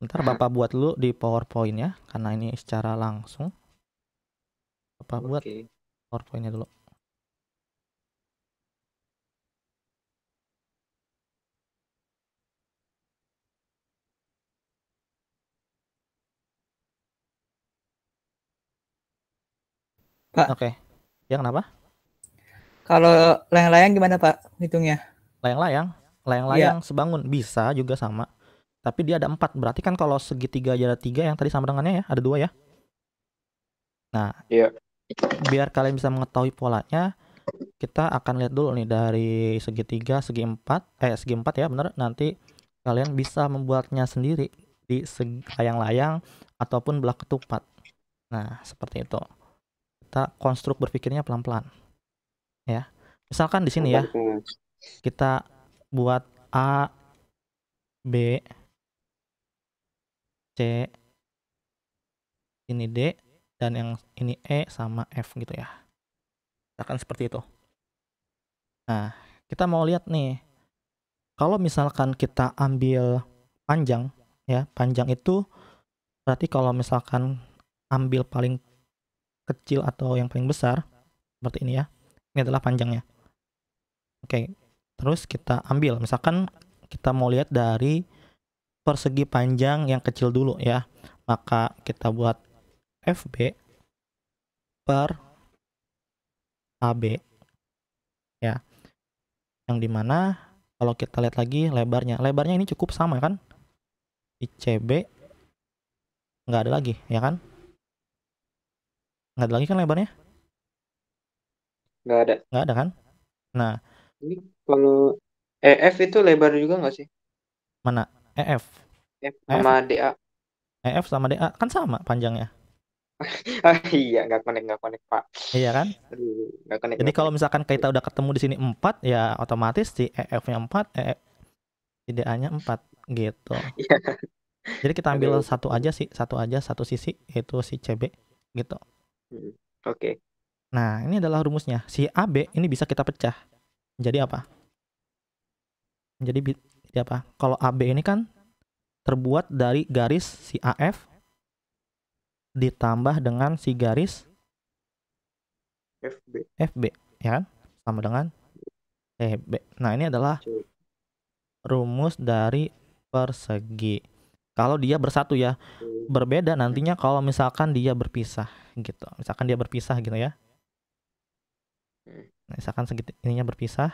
Ntar Bapak buat dulu di PowerPoint ya, karena ini secara langsung. Bapak okay. buat powerpoint dulu. Pak. Oke. Okay. Ya kenapa? Kalau layang-layang gimana Pak hitungnya? Layang-layang, layang-layang ya. sebangun bisa juga sama. Tapi dia ada empat, Berarti kan kalau segitiga aja ada 3 yang tadi sama dengannya ya. Ada dua ya. Nah. Iya. Biar kalian bisa mengetahui polanya. Kita akan lihat dulu nih dari segitiga, segi empat, Eh segi empat ya bener. Nanti kalian bisa membuatnya sendiri di layang-layang ataupun belah ketupat. Nah seperti itu. Kita konstruk berpikirnya pelan-pelan. Ya. Misalkan di sini ya. Kita buat A B ini D dan yang ini E sama F gitu ya akan seperti itu nah kita mau lihat nih kalau misalkan kita ambil panjang ya panjang itu berarti kalau misalkan ambil paling kecil atau yang paling besar seperti ini ya ini adalah panjangnya oke terus kita ambil misalkan kita mau lihat dari persegi panjang yang kecil dulu ya. Maka kita buat FB per AB ya. Yang dimana kalau kita lihat lagi lebarnya, lebarnya ini cukup sama ya kan? icb nggak ada lagi ya kan? Nggak ada lagi kan lebarnya? Nggak ada. Nggak ada kan? Nah. Ini kalau EF itu lebar juga nggak sih? Mana? EF. E F sama DA. EF sama DA kan sama panjangnya. Ah, iya nggak konek nggak konek pak. Iya kan? Aduh, konek, Jadi kalau misalkan kita udah ketemu di sini 4 ya otomatis di EF-nya 4, EF di DA-nya 4 gitu. Iya. Jadi kita ambil Aduh. satu aja sih, satu aja satu sisi yaitu si CB gitu. Hmm, oke. Okay. Nah, ini adalah rumusnya. Si AB ini bisa kita pecah. Jadi apa? Jadi siapa? Ya, kalau AB ini kan terbuat dari garis si AF ditambah dengan si garis FB. FB, ya kan? Sama dengan EB. Nah, ini adalah rumus dari persegi. Kalau dia bersatu ya, berbeda nantinya kalau misalkan dia berpisah gitu. Misalkan dia berpisah gitu ya. Misalkan segitiga ininya berpisah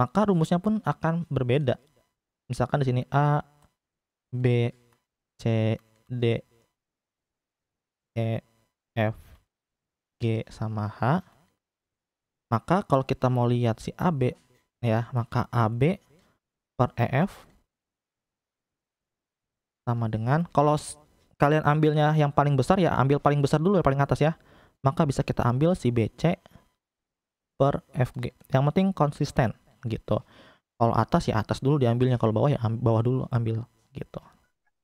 maka rumusnya pun akan berbeda. Misalkan di sini A, B, C, D, E, F, G sama H. Maka kalau kita mau lihat si AB ya, maka AB per EF sama dengan kalau kalian ambilnya yang paling besar ya ambil paling besar dulu ya paling atas ya. Maka bisa kita ambil si BC per FG. Yang penting konsisten gitu kalau atas ya atas dulu diambilnya kalau bawah ya bawah dulu ambil gitu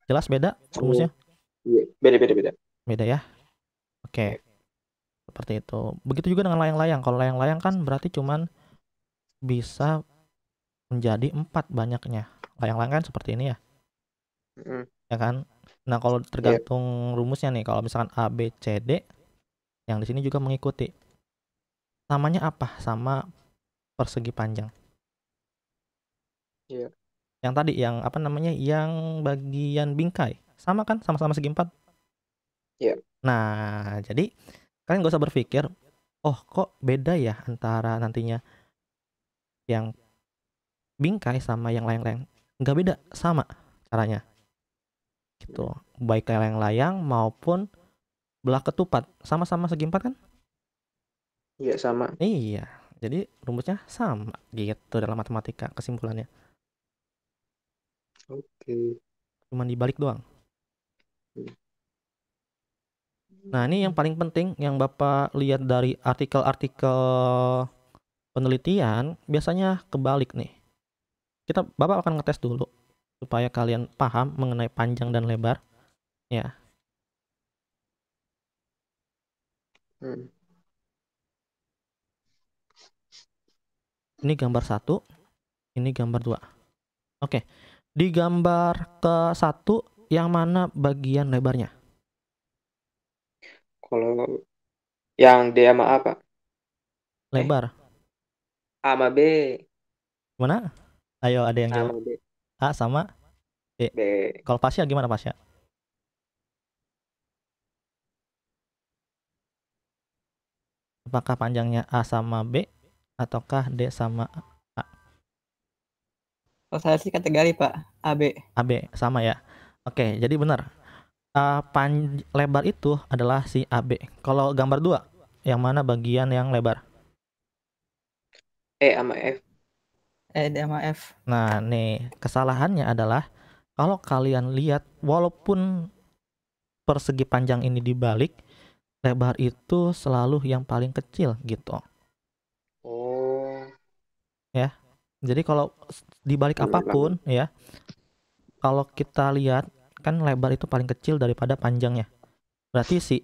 jelas beda rumusnya oh, iya. beda beda beda beda ya oke okay. Iya. seperti itu begitu juga dengan layang-layang kalau layang-layang kan berarti cuman bisa menjadi empat banyaknya layang-layang kan seperti ini ya mm. ya kan nah kalau tergantung yeah. rumusnya nih kalau misalkan a b c d yang di sini juga mengikuti namanya apa sama persegi panjang Iya. Yang tadi yang apa namanya? Yang bagian bingkai. Sama kan? Sama-sama segi empat. Iya. Nah, jadi kalian gak usah berpikir, oh kok beda ya antara nantinya yang bingkai sama yang layang-layang. Nggak beda, sama caranya. Gitu. Iya. Baik layang-layang maupun belah ketupat, sama-sama segi empat kan? Iya, sama. Iya. Jadi rumusnya sama gitu dalam matematika kesimpulannya. Oke. Cuman dibalik doang. Hmm. Nah, ini yang paling penting yang Bapak lihat dari artikel-artikel penelitian, biasanya kebalik nih. Kita Bapak akan ngetes dulu supaya kalian paham mengenai panjang dan lebar. Ya. Hmm. Ini gambar satu, ini gambar dua. Oke di gambar ke satu yang mana bagian lebarnya? Kalau yang D sama A, Pak. Lebar. A sama B. Mana? Ayo ada yang jawab. A sama B. B. Kalau pasnya gimana pasnya? Apakah panjangnya A sama B ataukah D sama A? Kalau kategori Pak, AB. AB sama ya. Oke, jadi benar. Uh, pan lebar itu adalah si AB. Kalau gambar dua, yang mana bagian yang lebar? E sama F. E sama F. Nah, nih kesalahannya adalah kalau kalian lihat walaupun persegi panjang ini dibalik, lebar itu selalu yang paling kecil gitu. Oh. Ya, jadi kalau dibalik apapun ya, kalau kita lihat kan lebar itu paling kecil daripada panjangnya. Berarti si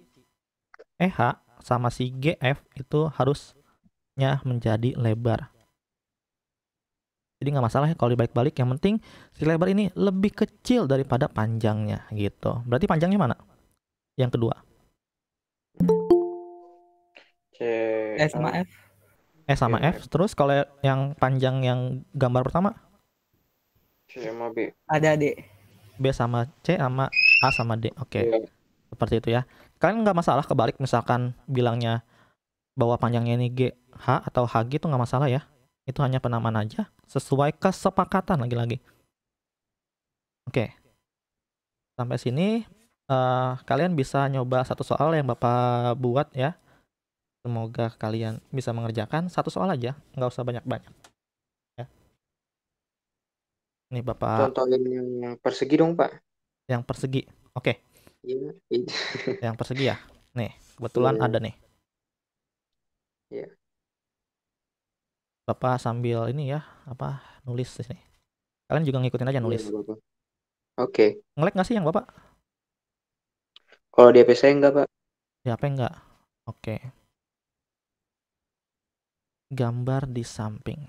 EH sama si GF itu harusnya menjadi lebar. Jadi nggak masalah ya kalau dibalik-balik. Yang penting si lebar ini lebih kecil daripada panjangnya gitu. Berarti panjangnya mana? Yang kedua. C. S eh, sama F. E sama iya, F. F. Terus kalau yang panjang yang gambar pertama? C sama B. Ada D. B sama C sama A sama D. Oke. Okay. Iya. Yeah. Seperti itu ya. Kalian nggak masalah kebalik misalkan bilangnya bahwa panjangnya ini G, H atau HG itu nggak masalah ya. Itu hanya penamaan aja sesuai kesepakatan lagi-lagi. Oke. Okay. Sampai sini uh, kalian bisa nyoba satu soal yang Bapak buat ya. Semoga kalian bisa mengerjakan satu soal aja, nggak usah banyak-banyak. Ya. Nih Bapak. Contohin yang persegi dong Pak. Yang persegi, oke. Okay. Ya, iya. yang persegi ya. Nih, kebetulan ya. ada nih. Iya. Bapak sambil ini ya, apa nulis di sini. Kalian juga ngikutin aja iya, nulis. Ya, Oke. Okay. Ngelek nggak sih yang Bapak? Kalau di HP saya enggak, Pak. Di HP enggak. Oke. Okay gambar di samping.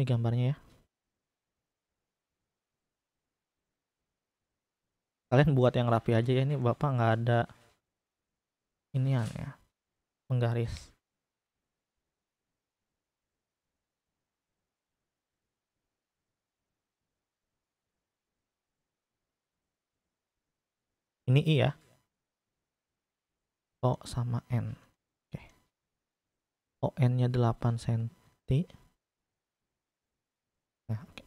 Ini gambarnya ya. Kalian buat yang rapi aja ya. Ini bapak nggak ada inian ya. menggaris. Ini I ya. O sama N. Oke. okay. O N-nya 8 cm. Nah, oke.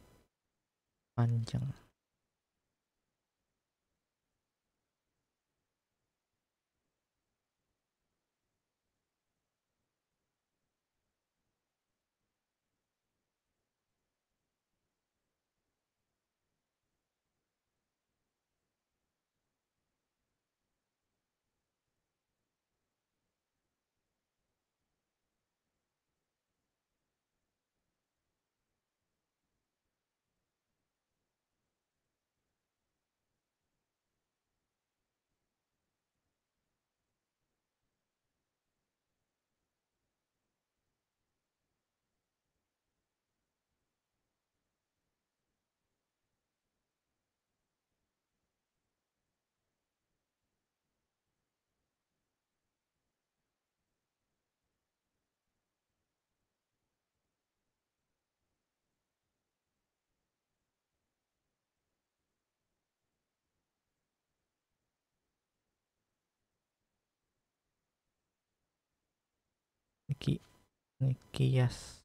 Panjang. Niki Yas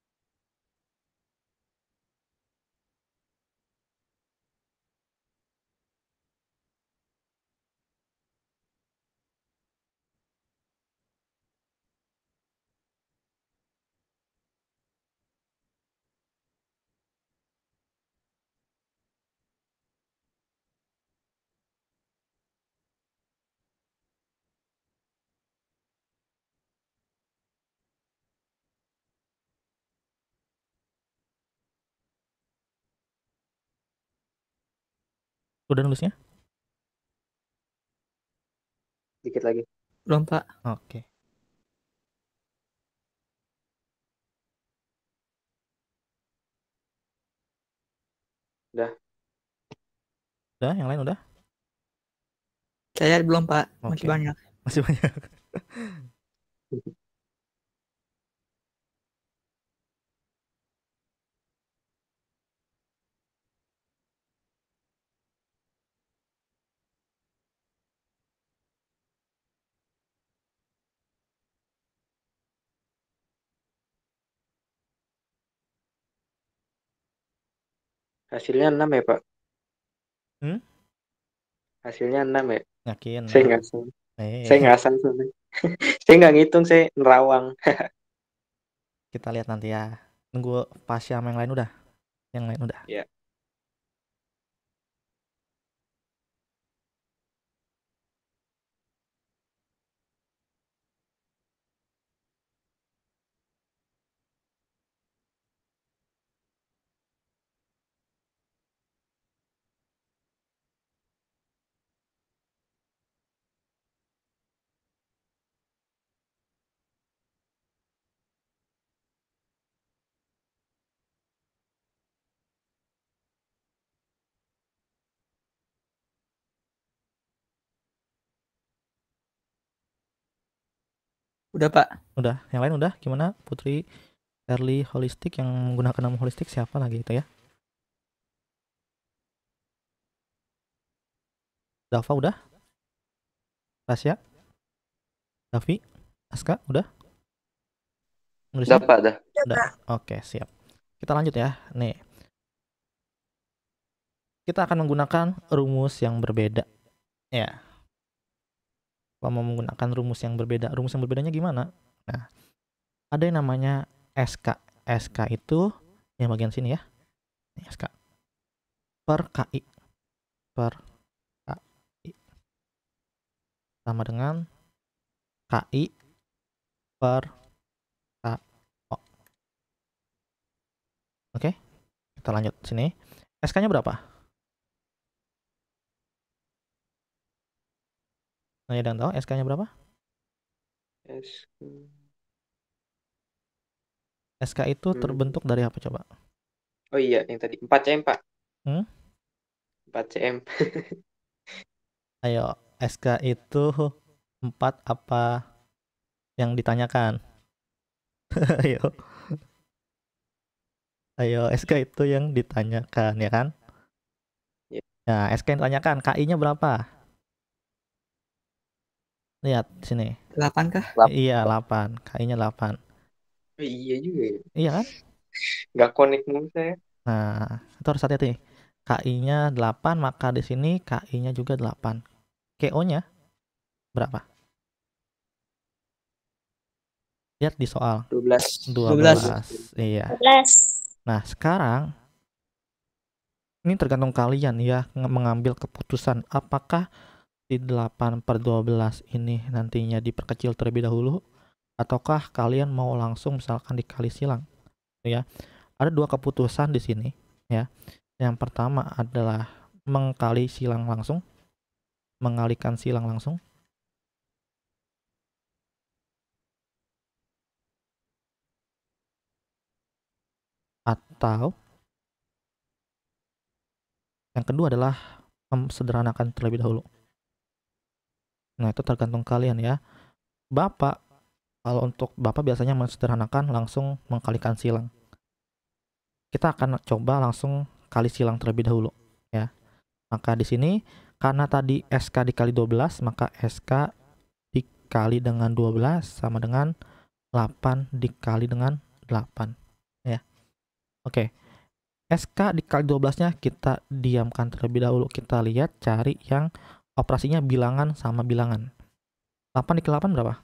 Udah nulisnya? Dikit lagi. Belum, Pak. Oke. Okay. Udah. Udah, yang lain udah? Saya belum, Pak. Okay. Masih banyak. Masih banyak. Hasilnya 6 ya, Pak? Hmm? Hasilnya 6 ya? Yakin. Saya nggak Eh. Saya nggak asal. saya nggak ngitung, saya nerawang. Kita lihat nanti ya. Nunggu pas yang lain udah. Yang lain udah. Iya. Udah pak. Udah. Yang lain udah. Gimana Putri Early Holistik yang menggunakan nama holistik siapa lagi itu ya? Dava udah? Tasya? Davi? Aska udah? Udah, Dapa, dah. Udah. Oke, siap. Kita lanjut ya. Nih. Kita akan menggunakan rumus yang berbeda. Ya kalau mau menggunakan rumus yang berbeda. Rumus yang berbedanya gimana? Nah, ada yang namanya SK. SK itu yang bagian sini ya. Ini SK. Per KI. Per KI. Sama dengan KI per KO. Oke, kita lanjut sini. SK-nya berapa? Nah, ada yang tahu SK-nya berapa? SK. SK itu hmm. terbentuk dari apa coba? Oh iya, yang tadi 4 CM, Pak. Hmm? 4 CM. Ayo, SK itu 4 apa yang ditanyakan? Ayo. Ayo, SK itu yang ditanyakan, ya kan? Ya, nah, SK yang ditanyakan, KI-nya berapa? Lihat sini. 8 kah? Iya, 8. Kayaknya 8. Oh, iya juga ya. Iya kan? Enggak connect mulu saya. Nah, itu harus hati-hati. KI-nya 8, maka di sini KI-nya juga 8. KO-nya berapa? Lihat di soal. 12. 12. 12. Iya. 12. Nah, sekarang ini tergantung kalian ya mengambil keputusan apakah di 8 per 12 ini nantinya diperkecil terlebih dahulu ataukah kalian mau langsung misalkan dikali silang ya ada dua keputusan di sini ya yang pertama adalah mengkali silang langsung mengalikan silang langsung atau yang kedua adalah sederhanakan terlebih dahulu. Nah, itu tergantung kalian ya. Bapak, kalau untuk Bapak biasanya mensederhanakan langsung mengkalikan silang. Kita akan coba langsung kali silang terlebih dahulu ya. Maka di sini karena tadi SK dikali 12, maka SK dikali dengan 12 sama dengan 8 dikali dengan 8 ya. Oke. SK dikali 12-nya kita diamkan terlebih dahulu. Kita lihat cari yang operasinya bilangan sama bilangan. 8 dikali 8 berapa?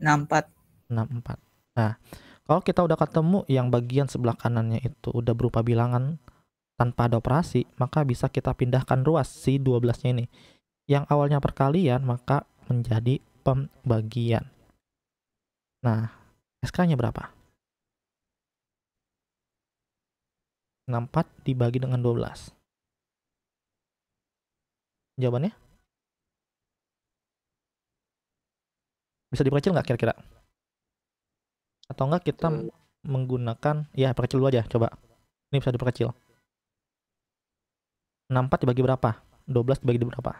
64. 64. Nah, kalau kita udah ketemu yang bagian sebelah kanannya itu udah berupa bilangan tanpa ada operasi, maka bisa kita pindahkan ruas si 12-nya ini. Yang awalnya perkalian, maka menjadi pembagian. Nah, SK-nya berapa? 64 dibagi dengan 12 jawabannya? Bisa diperkecil nggak kira-kira? Atau nggak kita hmm. menggunakan, ya perkecil dulu aja, coba. Ini bisa diperkecil. 64 dibagi berapa? 12 dibagi berapa?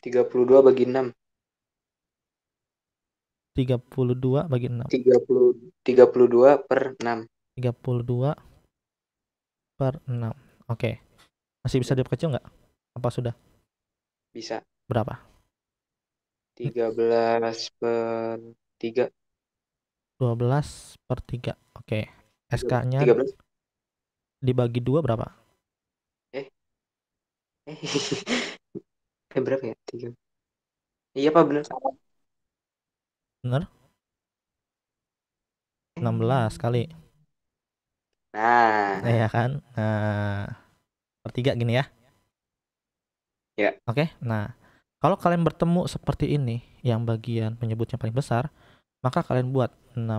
32 bagi 6. 32 bagi 6. 30 32 per 6. 32 per 6. Oke. Okay. Masih bisa diperkecil nggak? Apa sudah? Bisa. Berapa? 13 per 3. 12 per 3. Oke. Okay. SK-nya dibagi dua berapa? Eh. Eh. eh berapa ya? 3. Iya pak benar? Benar? 16 kali. Nah. Iya kan? Nah sepertiga gini ya. Ya. Yeah. Oke. Okay? Nah, kalau kalian bertemu seperti ini yang bagian penyebutnya paling besar, maka kalian buat 16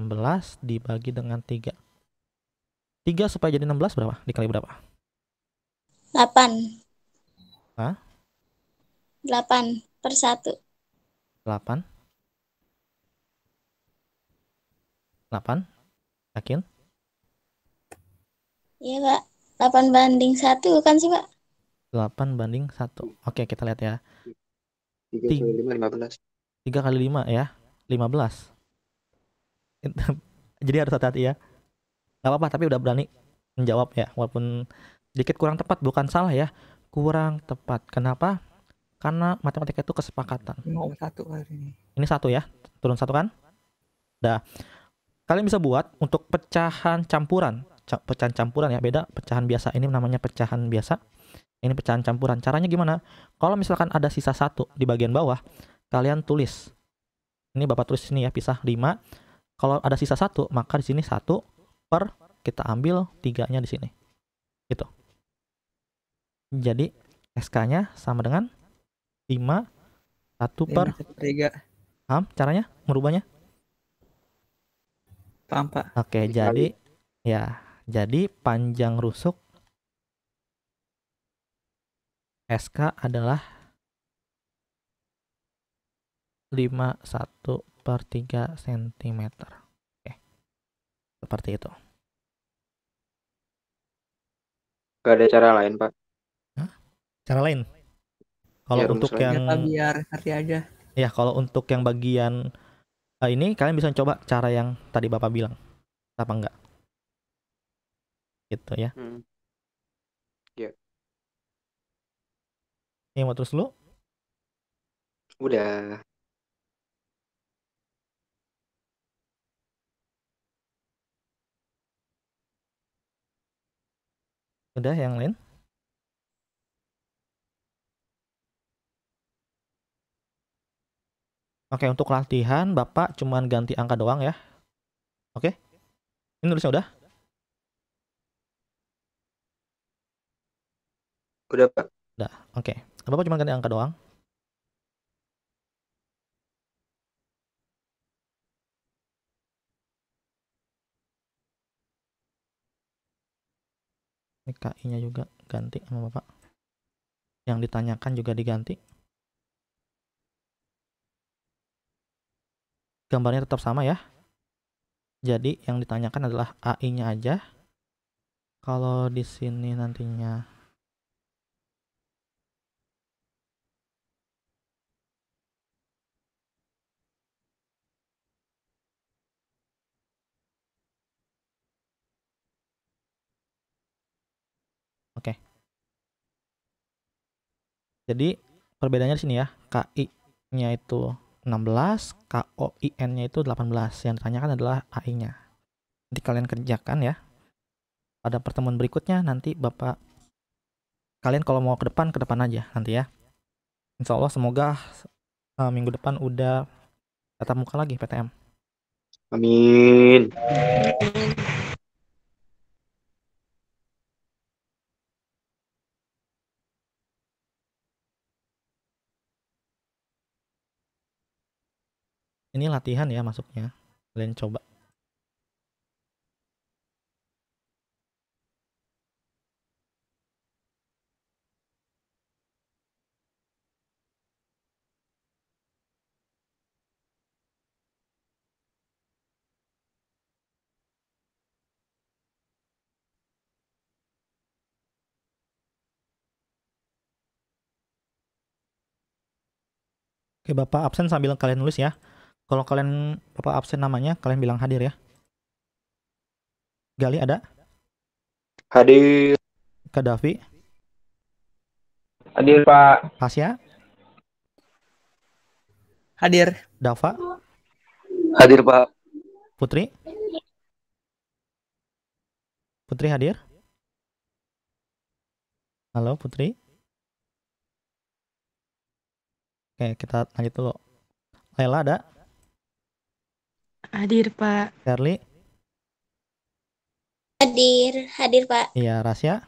dibagi dengan 3. 3 supaya jadi 16 berapa? Dikali berapa? 8. Hah? 8 per 1. 8. 8. Yakin? Iya, Pak. 8 banding 1 kan sih, Pak? 8 banding 1. Oke, kita lihat ya. 3 kali 5, 15. 3 kali 5 ya, 15. Jadi harus hati-hati ya. Gak apa-apa, tapi udah berani menjawab ya. Walaupun sedikit kurang tepat, bukan salah ya. Kurang tepat. Kenapa? Karena matematika itu kesepakatan. Mau satu hari ini. Ini satu ya, turun satu kan? Dah. Kalian bisa buat untuk pecahan campuran pecahan campuran ya, beda pecahan biasa. Ini namanya pecahan biasa. Ini pecahan campuran. Caranya gimana? Kalau misalkan ada sisa satu di bagian bawah, kalian tulis. Ini Bapak tulis ini ya, pisah 5. Kalau ada sisa satu, maka di sini satu per kita ambil tiganya di sini. Gitu. Jadi SK-nya sama dengan 5 satu per tiga Paham caranya? Merubahnya? Paham, Oke, jadi ya jadi panjang rusuk SK adalah 51 per 3 cm. Oke. Seperti itu. Gak ada cara lain, Pak. Hah? Cara lain? Kalau ya, untuk yang biar hati aja. Ya, kalau untuk yang bagian uh, ini kalian bisa coba cara yang tadi Bapak bilang. Apa enggak? gitu ya hmm. yeah. ini mau terus lu udah udah yang lain Oke, untuk latihan Bapak cuman ganti angka doang ya. Oke. Ini nulisnya udah? Udah, Pak. Udah, oke. Okay. Bapak cuma ganti angka doang. Ini KI-nya juga ganti sama Bapak. Yang ditanyakan juga diganti. Gambarnya tetap sama ya. Jadi yang ditanyakan adalah AI-nya aja. Kalau di sini nantinya Jadi perbedaannya di sini ya. KI-nya itu 16, KOIN-nya itu 18. Yang ditanyakan adalah AI-nya. Nanti kalian kerjakan ya. Pada pertemuan berikutnya nanti Bapak kalian kalau mau ke depan ke depan aja nanti ya. Insya Allah semoga uh, minggu depan udah tatap muka lagi PTM. Amin. ini latihan ya masuknya kalian coba Oke, Bapak absen sambil kalian nulis ya. Kalau kalian apa absen namanya, kalian bilang hadir ya. Gali ada? Hadir. Kadafi? Hadir Pak. Hasya? Hadir. Dafa? Hadir Pak. Putri? Putri hadir? Halo Putri? Oke, kita lanjut dulu. Lela ada? Hadir, Pak. Charlie? Hadir, hadir, Pak. Iya, Rasya?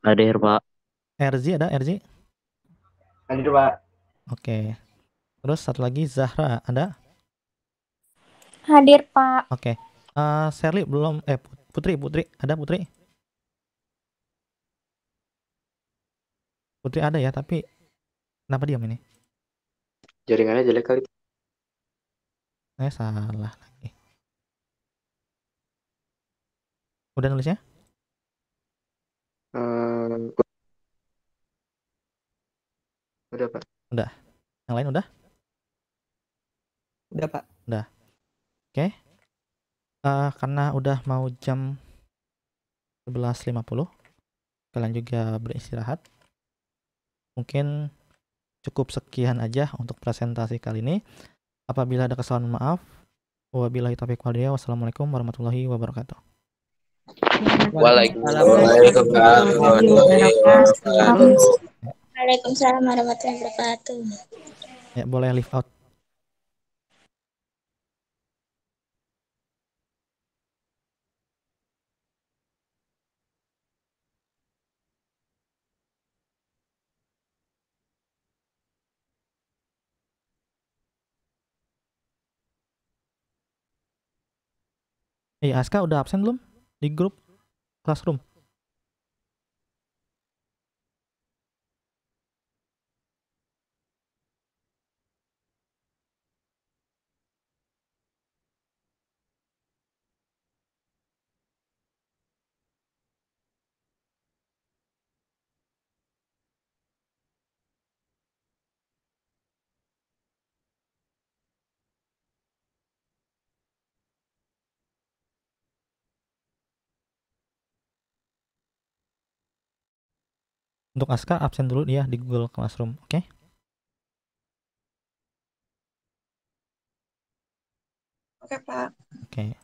Hadir, Pak. RZ ada RZ? Hadir, Pak. Oke. Terus satu lagi Zahra, ada? Hadir, Pak. Oke. Uh, Sherly belum eh Putri, Putri, ada Putri? Putri ada ya, tapi kenapa diam ini? Jaringannya jelek kali saya eh, salah lagi udah nulisnya uh, udah pak udah yang lain udah udah pak udah oke okay. uh, eh, karena udah mau jam sebelas lima puluh, kalian juga beristirahat mungkin cukup sekian aja untuk presentasi kali ini Apabila ada kesalahan maaf. Wabillahi taufiq walhidayah. Wassalamualaikum warahmatullahi wabarakatuh. Waalaikumsalam warahmatullahi wabarakatuh. Waalaikumsalam warahmatullahi wabarakatuh. Ya, boleh live out. Eh Aska udah absen belum di grup classroom? Untuk Aska absen dulu dia ya di Google Classroom, oke? Okay? Oke, okay, Pak. Oke. Okay.